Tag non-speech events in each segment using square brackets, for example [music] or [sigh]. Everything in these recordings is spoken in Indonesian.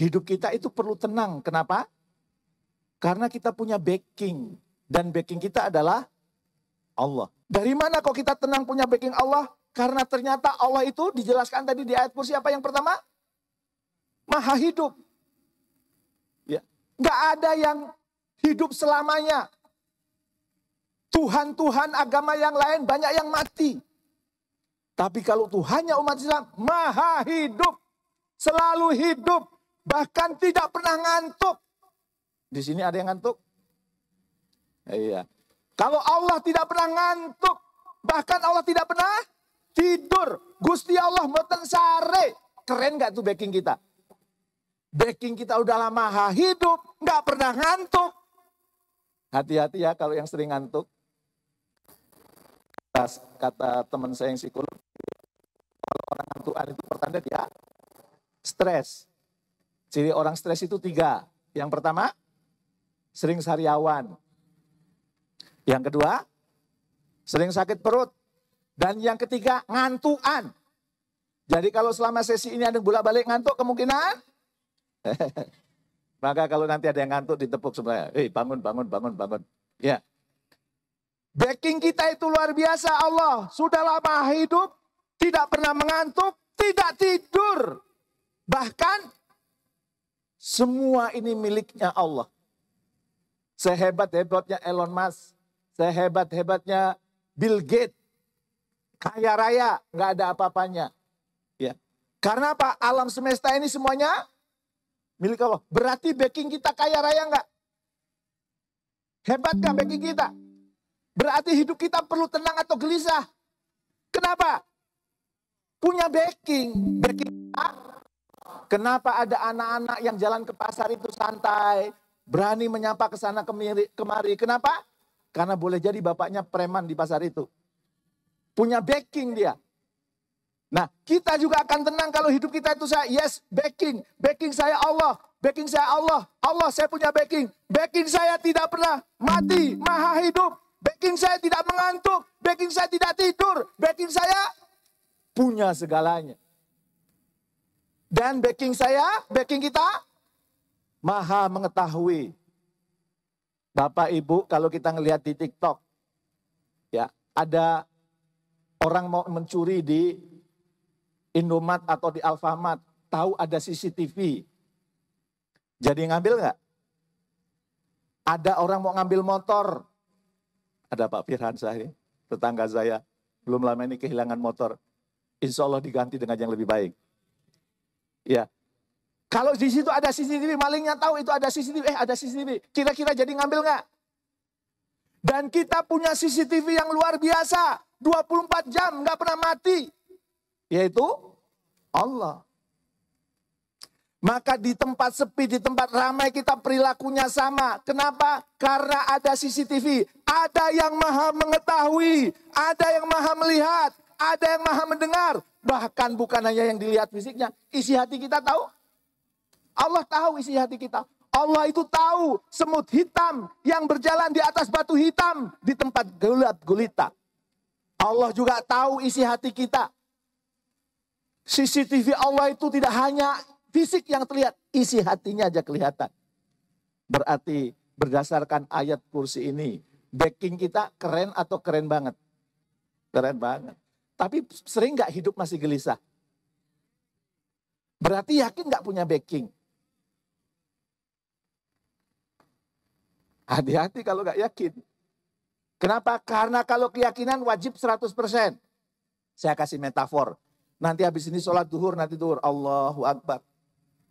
Hidup kita itu perlu tenang. Kenapa? Karena kita punya backing. Dan backing kita adalah Allah. Dari mana kok kita tenang punya backing Allah? Karena ternyata Allah itu dijelaskan tadi di ayat kursi apa yang pertama? Maha hidup. Ya. Gak ada yang hidup selamanya. Tuhan-Tuhan agama yang lain banyak yang mati. Tapi kalau Tuhannya umat Islam maha hidup. Selalu hidup bahkan tidak pernah ngantuk. Di sini ada yang ngantuk? Iya. Kalau Allah tidak pernah ngantuk, bahkan Allah tidak pernah tidur. Gusti Allah mboten sare. Keren gak tuh backing kita? Backing kita udah lama hidup, nggak pernah ngantuk. Hati-hati ya kalau yang sering ngantuk. Kata teman saya yang sikul, kalau orang ngantuk itu pertanda dia stres. Ciri orang stres itu tiga. Yang pertama, sering sariawan. Yang kedua, sering sakit perut. Dan yang ketiga, ngantuan. Jadi kalau selama sesi ini ada bolak-balik ngantuk kemungkinan. [laughs] Maka kalau nanti ada yang ngantuk ditepuk sebenarnya. Hei eh, bangun, bangun, bangun, bangun. Ya. Backing kita itu luar biasa Allah. Sudah lama hidup, tidak pernah mengantuk, tidak tidur. Bahkan semua ini miliknya Allah. Sehebat-hebatnya Elon Musk, sehebat-hebatnya Bill Gates, kaya raya, nggak ada apa-apanya. Ya. Karena apa? Alam semesta ini semuanya milik Allah. Berarti backing kita kaya raya nggak? Hebat nggak backing kita? Berarti hidup kita perlu tenang atau gelisah. Kenapa? Punya backing. Backing kita Kenapa ada anak-anak yang jalan ke pasar itu santai, berani menyapa ke sana kemari? Kenapa? Karena boleh jadi bapaknya preman di pasar itu. Punya backing dia. Nah, kita juga akan tenang kalau hidup kita itu saya yes backing, backing saya Allah, backing saya Allah, Allah saya punya backing, backing saya tidak pernah mati, maha hidup, backing saya tidak mengantuk, backing saya tidak tidur, backing saya punya segalanya. Dan backing saya, backing kita, maha mengetahui. Bapak Ibu kalau kita ngelihat di TikTok, ya ada orang mau mencuri di Indomaret atau di Alfamart, tahu ada CCTV. Jadi ngambil nggak? Ada orang mau ngambil motor. Ada Pak Firhan saya, tetangga saya. Belum lama ini kehilangan motor. Insya Allah diganti dengan yang lebih baik. Ya. Kalau di situ ada CCTV, malingnya tahu itu ada CCTV. Eh ada CCTV, kira-kira jadi ngambil nggak? Dan kita punya CCTV yang luar biasa. 24 jam nggak pernah mati. Yaitu Allah. Maka di tempat sepi, di tempat ramai kita perilakunya sama. Kenapa? Karena ada CCTV. Ada yang maha mengetahui. Ada yang maha melihat. Ada yang maha mendengar. Bahkan bukan hanya yang dilihat fisiknya. Isi hati kita tahu. Allah tahu isi hati kita. Allah itu tahu semut hitam yang berjalan di atas batu hitam di tempat gelap gulita. Allah juga tahu isi hati kita. CCTV Allah itu tidak hanya fisik yang terlihat, isi hatinya aja kelihatan. Berarti berdasarkan ayat kursi ini, backing kita keren atau keren banget? Keren banget. Tapi sering nggak hidup masih gelisah? Berarti yakin nggak punya backing? Hati-hati kalau nggak yakin. Kenapa? Karena kalau keyakinan wajib 100%. Saya kasih metafor. Nanti habis ini sholat duhur, nanti duhur. Allahu Akbar.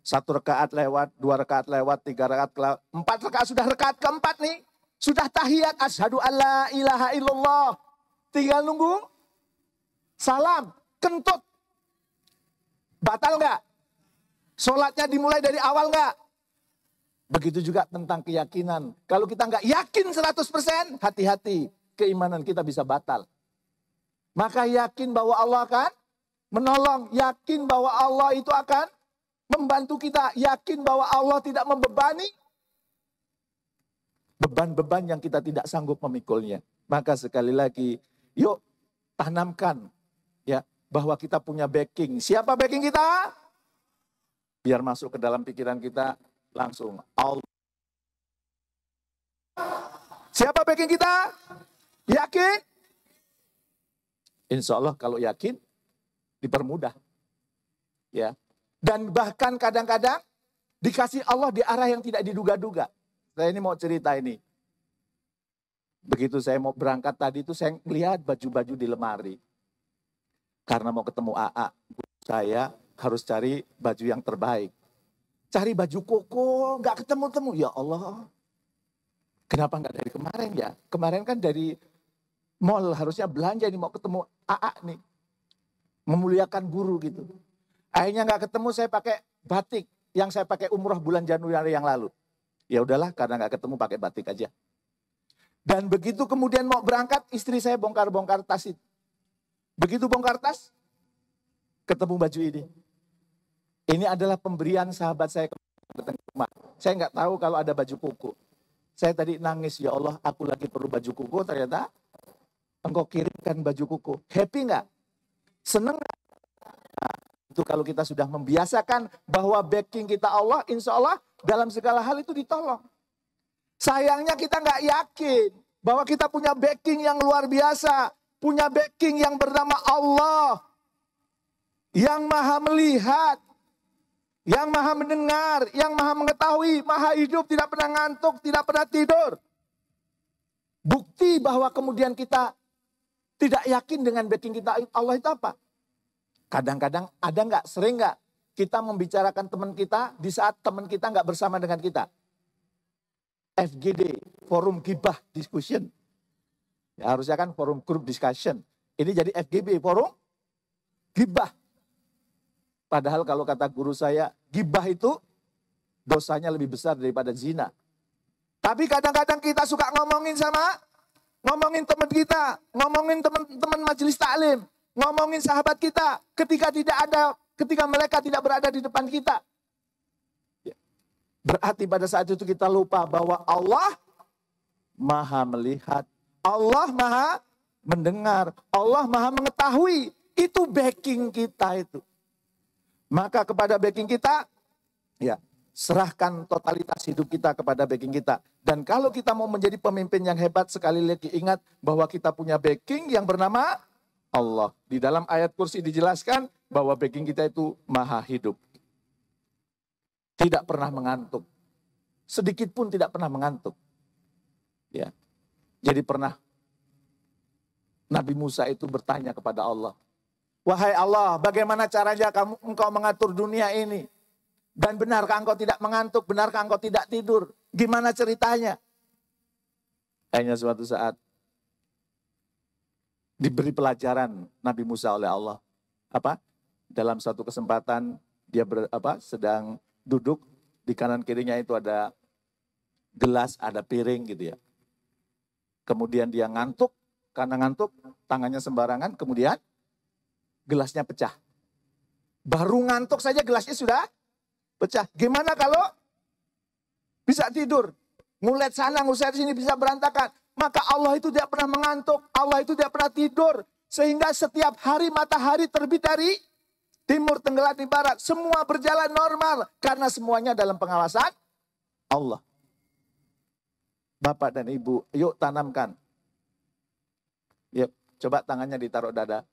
Satu rekaat lewat, dua rekaat lewat, tiga rekaat lewat. Empat rekaat, sudah rekaat keempat nih. Sudah tahiyat. Ashadu alla ilaha illallah. Tinggal nunggu salam, kentut. Batal nggak? Sholatnya dimulai dari awal nggak? Begitu juga tentang keyakinan. Kalau kita nggak yakin 100%, hati-hati. Keimanan kita bisa batal. Maka yakin bahwa Allah akan menolong. Yakin bahwa Allah itu akan membantu kita. Yakin bahwa Allah tidak membebani. Beban-beban yang kita tidak sanggup memikulnya. Maka sekali lagi, yuk tanamkan ya bahwa kita punya backing. Siapa backing kita? Biar masuk ke dalam pikiran kita langsung Allah. Siapa backing kita? Yakin? Insya Allah kalau yakin dipermudah. Ya. Dan bahkan kadang-kadang dikasih Allah di arah yang tidak diduga-duga. Saya ini mau cerita ini. Begitu saya mau berangkat tadi itu saya melihat baju-baju di lemari karena mau ketemu AA, saya harus cari baju yang terbaik. Cari baju koko, gak ketemu-temu. Ya Allah, kenapa gak dari kemarin ya? Kemarin kan dari mall harusnya belanja ini mau ketemu AA nih. Memuliakan guru gitu. Akhirnya gak ketemu saya pakai batik yang saya pakai umroh bulan Januari yang lalu. Ya udahlah karena gak ketemu pakai batik aja. Dan begitu kemudian mau berangkat istri saya bongkar-bongkar tas itu Begitu bongkar tas, ketemu baju ini. Ini adalah pemberian sahabat saya datang ke rumah. Saya nggak tahu kalau ada baju kuku. Saya tadi nangis, ya Allah, aku lagi perlu baju kuku. Ternyata engkau kirimkan baju kuku. Happy nggak? Seneng nggak? Nah, itu kalau kita sudah membiasakan bahwa backing kita Allah, insya Allah dalam segala hal itu ditolong. Sayangnya kita nggak yakin bahwa kita punya backing yang luar biasa punya backing yang bernama Allah yang maha melihat, yang maha mendengar, yang maha mengetahui, maha hidup, tidak pernah ngantuk, tidak pernah tidur. Bukti bahwa kemudian kita tidak yakin dengan backing kita Allah itu apa? Kadang-kadang ada nggak, sering nggak kita membicarakan teman kita di saat teman kita nggak bersama dengan kita? FGD, Forum Gibah Discussion. Ya, harusnya kan forum group discussion. Ini jadi FGB, forum gibah. Padahal kalau kata guru saya, gibah itu dosanya lebih besar daripada zina. Tapi kadang-kadang kita suka ngomongin sama, ngomongin teman kita, ngomongin teman-teman majelis taklim, ngomongin sahabat kita ketika tidak ada, ketika mereka tidak berada di depan kita. Ya. Berarti pada saat itu kita lupa bahwa Allah maha melihat Allah maha mendengar. Allah maha mengetahui. Itu backing kita itu. Maka kepada backing kita, ya serahkan totalitas hidup kita kepada backing kita. Dan kalau kita mau menjadi pemimpin yang hebat, sekali lagi ingat bahwa kita punya backing yang bernama Allah. Di dalam ayat kursi dijelaskan bahwa backing kita itu maha hidup. Tidak pernah mengantuk. Sedikit pun tidak pernah mengantuk. Ya. Jadi pernah Nabi Musa itu bertanya kepada Allah, "Wahai Allah, bagaimana caranya kamu engkau mengatur dunia ini? Dan benarkah engkau tidak mengantuk? Benarkah engkau tidak tidur? Gimana ceritanya?" Hanya suatu saat diberi pelajaran Nabi Musa oleh Allah. Apa? Dalam satu kesempatan dia ber, apa sedang duduk di kanan kirinya itu ada gelas, ada piring gitu ya. Kemudian dia ngantuk, karena ngantuk tangannya sembarangan, kemudian gelasnya pecah. Baru ngantuk saja gelasnya sudah pecah. Gimana kalau bisa tidur? Ngulet sana, ngulet sini bisa berantakan. Maka Allah itu tidak pernah mengantuk, Allah itu tidak pernah tidur. Sehingga setiap hari matahari terbit dari timur tenggelam di barat. Semua berjalan normal karena semuanya dalam pengawasan Allah. Bapak dan Ibu, yuk tanamkan. Yuk, coba tangannya ditaruh dada.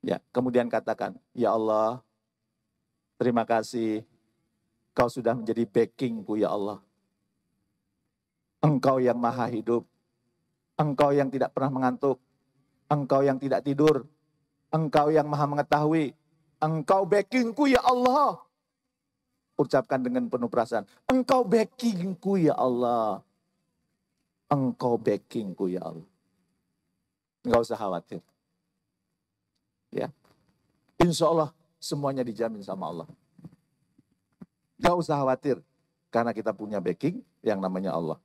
Ya, kemudian katakan, "Ya Allah, terima kasih Kau sudah menjadi backingku ya Allah. Engkau yang maha hidup. Engkau yang tidak pernah mengantuk. Engkau yang tidak tidur. Engkau yang maha mengetahui. Engkau backingku ya Allah ucapkan dengan penuh perasaan. Engkau backingku ya Allah. Engkau backingku ya Allah. Enggak usah khawatir. Ya. Insya Allah semuanya dijamin sama Allah. Enggak usah khawatir. Karena kita punya backing yang namanya Allah.